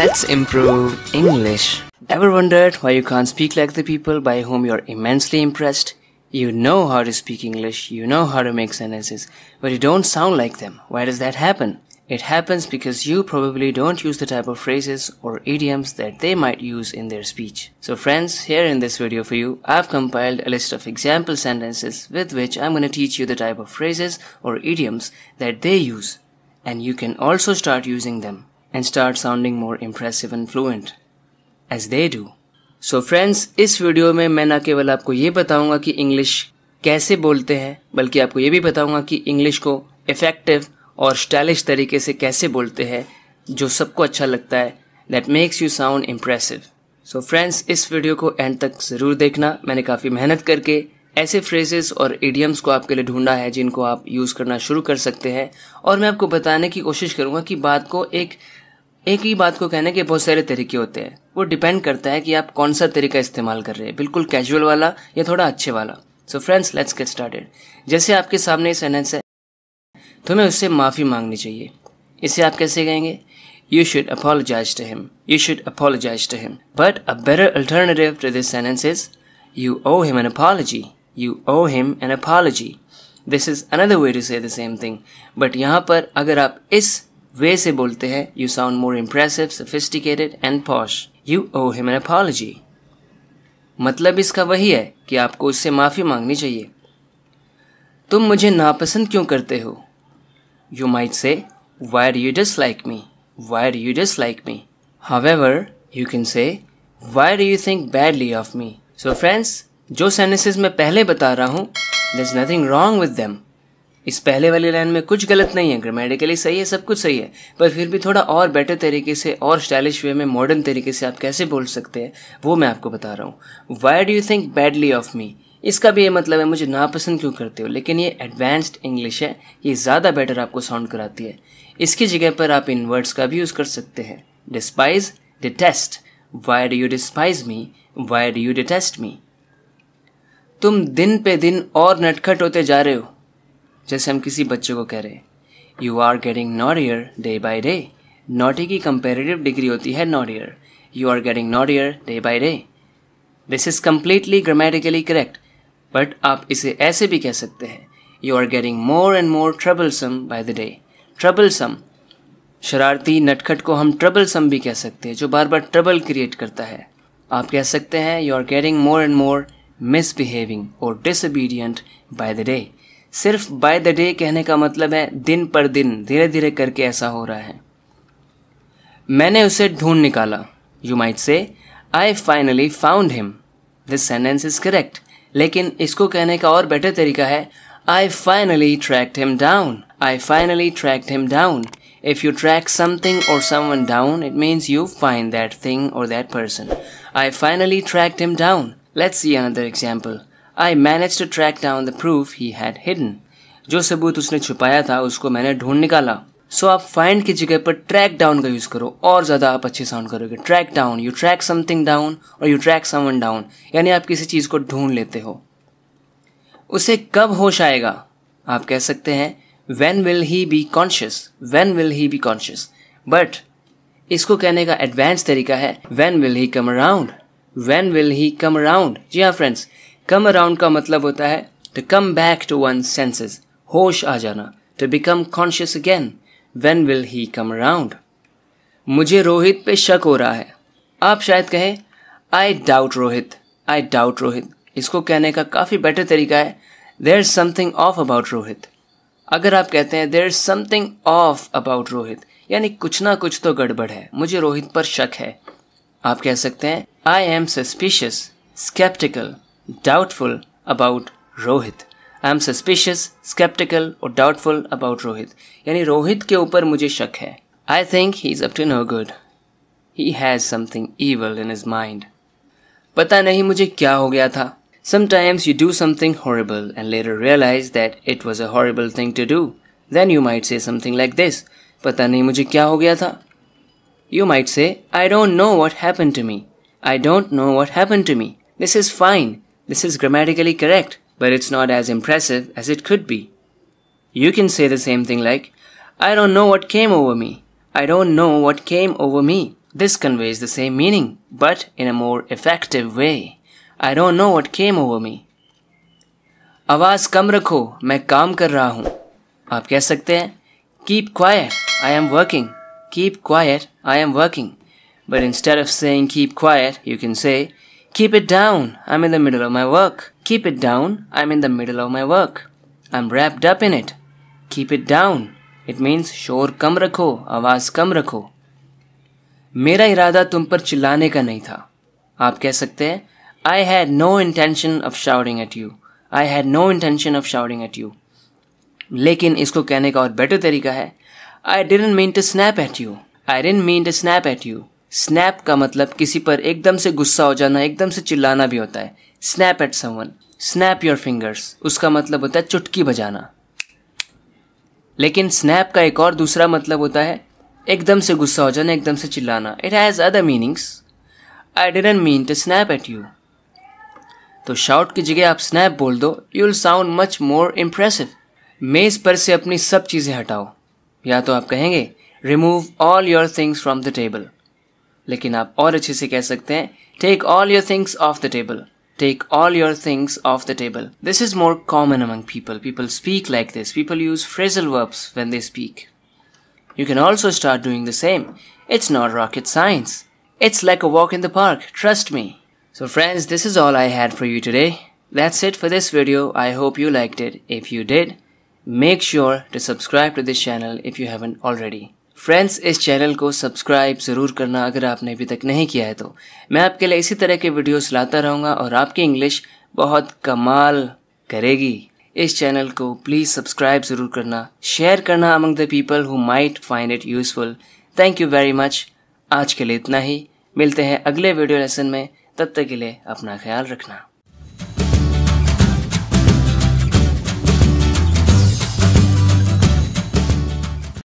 Let's improve English. Ever wondered why you can't speak like the people by whom you're immensely impressed? You know how to speak English, you know how to make sentences, but you don't sound like them. Why does that happen? It happens because you probably don't use the type of phrases or idioms that they might use in their speech. So friends, here in this video for you, I've compiled a list of example sentences with which I'm going to teach you the type of phrases or idioms that they use. And you can also start using them. and start sounding more impressive and fluent as they do. So friends, इस video में मैं ना केवल आपको ये बताऊंगा कि English कैसे बोलते हैं बल्कि आपको ये भी बताऊंगा कि इंग्लिश को इफेक्टिव और स्टाइलिश तरीके से कैसे बोलते हैं जो सबको अच्छा लगता है that makes you sound impressive so friends इस वीडियो को एंड तक ज़रूर देखना मैंने काफ़ी मेहनत करके ऐसे फ्रेजेस और एडियम्स को आपके लिए ढूंढा है जिनको आप यूज़ करना शुरू कर सकते हैं और मैं आपको बताने की कोशिश करूँगा कि बात को एक एक ही बात को कहने के बहुत सारे तरीके होते हैं वो डिपेंड करता है कि आप कौन सा तरीका इस्तेमाल कर रहे हैं बिल्कुल कैजुअल वाला या थोड़ा अच्छे वाला so friends let's get started जैसे आपके सामने सेनेंस है तो हमें उससे माफ़ी मांगनी चाहिए इसे आप कैसे कहेंगे You should apologize to him. You should apologize to him. But a better alternative to this sentence is You owe him an apology. You owe him an apology. This is another way to say the same thing. But यहाँ पर अगर आप इस वे से बोलते हैं you sound more impressive sophisticated and posh you owe him an apology मतलब इसका वही है कि आपको उससे माफ़ी मांगनी चाहिए तुम मुझे नापसंद क्यों करते हो you might say why are you dislike me why are you dislike me however you can say why are you think badly of me so friends जो सेंटेंसेस मैं पहले बता रहा हूँ there is nothing wrong with them इस पहले वाली line में कुछ गलत नहीं है ग्रामेटिकली सही है सब कुछ सही है पर फिर भी थोड़ा और बेटर तरीके से और स्टाइलिश वे में मॉडर्न तरीके से आप कैसे बोल सकते हैं वो मैं आपको बता रहा हूँ why do you think badly of me इसका भी ये मतलब है मुझे नापसंद क्यों करते हो लेकिन ये एडवांस्ड इंग्लिश है ये ज़्यादा बेटर आपको साउंड कराती है इसकी जगह पर आप इन वर्ड्स का भी यूज़ कर सकते हैं despise detest why do you despise me why do you detest me तुम दिन पे दिन और नटखट होते जा रहे हो जैसे हम किसी बच्चे को कह रहे हैं यू आर गेटिंग ईयर डे बाई डे नॉटी की कंपेरेटिव डिग्री होती है ईयर you are getting naughtier day by day this is completely grammatically correct but आप इसे ऐसे भी कह सकते हैं you are getting more and more troublesome by the day troublesome शरारती नटखट को हम ट्रबलसम भी कह सकते हैं जो बार बार ट्रबल क्रिएट करता है आप कह सकते हैं you are getting more and more misbehaving और डिसबीडियंट बाय द डे सिर्फ बाय द डे कहने का मतलब है दिन पर दिन धीरे धीरे करके ऐसा हो रहा है मैंने उसे ढूंढ निकाला you might say I finally found him this sentence is correct लेकिन इसको कहने का और बेटर तरीका है I finally tracked him down I finally tracked him down If you track something or someone down, it means you find that thing or that person. I finally tracked him down. Let's see another example. I manage to track down the proof he had hidden जो सबूत उसने छुपाया था उसको मैंने ढूंढ निकाला सो so, आप फाइंड की जगह पर ट्रैक डाउन का यूज करो और ज्यादा आप अच्छे साउंड करोगे track down you track something down और यू ट्रैक समवन डाउन यानी आप किसी चीज को ढूंढ लेते हो उसे कब होश आएगा आप कह सकते हैं when will he be conscious when will he be conscious but इसको कहने का एडवांस तरीका है when will he come around when will he come around जी हाँ फ्रेंड्स कम अराउंड का मतलब होता है to come back to one senses होश आ जाना to become conscious again when will he come around मुझे रोहित पे शक हो रहा है आप शायद कहें I doubt Rohit I doubt Rohit इसको कहने का काफ़ी बेटर तरीका है there is something off about Rohit अगर आप कहते हैं there is something off about Rohit यानी कुछ ना कुछ तो गड़बड़ है मुझे रोहित पर शक है आप कह सकते हैं I am suspicious sceptical doubtful about Rohit. I am suspicious, skeptical or doubtful about Rohit. यानी Rohit के ऊपर मुझे शक है. I think he is up to no good. He has something evil in his mind. पता नहीं मुझे क्या हो गया था. Sometimes you do something horrible and later realize that it was a horrible thing to do. Then you might say something like this. पता नहीं मुझे क्या हो गया था. You might say, I don't know what happened to me. I don't know what happened to me. This is fine. This is grammatically correct, but it's not as impressive as it could be. You can say the same thing like, I don't know what came over me. I don't know what came over me. This conveys the same meaning, but in a more effective way. I don't know what came over me. आवाज कम रखो मैं काम कर रहा हूँ आप कह सकते हैं "Keep quiet. I am working. Keep quiet. I am working." But instead of saying "keep quiet," you can say. Keep it down. I'm in the middle of my work. Keep it down. I'm in the middle of my work. I'm wrapped up in it. Keep it down. It means शोर कम रखो आवाज़ कम रखो मेरा इरादा तुम पर चिल्लाने का नहीं था आप कह सकते हैं I had no intention of shouting at you I had no intention of shouting at you लेकिन इसको कहने का और बेटर तरीका है I didn't mean to snap at you I didn't mean to snap at you snap का मतलब किसी पर एकदम से गुस्सा हो जाना एकदम से चिल्लाना भी होता है snap at someone snap your fingers उसका मतलब होता है चुटकी बजाना लेकिन स्नैप का एक और दूसरा मतलब होता है एकदम से गुस्सा हो जाना एकदम से चिल्लाना it has other meanings I didn't mean to snap at you तो शाउट की जगह आप स्नैप बोल दो you will sound much more impressive मेज़ पर से अपनी सब चीज़ें हटाओ या तो आप कहेंगे remove all your things from the table लेकिन up, or a से कह सकते हैं take all your things off the take all your things off the table. This is more common among people. People speak like this. People use phrasal verbs when they speak. You can also start doing the same. It's not rocket science. It's like a walk in the park, trust me. So friends, this is all I had for you today. That's it for this video. I hope you liked it. If you did, make sure to subscribe to this channel if you haven't already. Friends इस channel को subscribe ज़रूर करना अगर आपने अभी तक नहीं किया है तो मैं आपके लिए इसी तरह के वीडियोस लाता रहूँगा और आपकी इंग्लिश बहुत कमाल करेगी इस चैनल को प्लीज़ सब्सक्राइब ज़रूर करना शेयर करना among the people who might find it useful thank you very much आज के लिए इतना ही मिलते हैं अगले वीडियो लेसन में तब तक के लिए अपना ख्याल रखना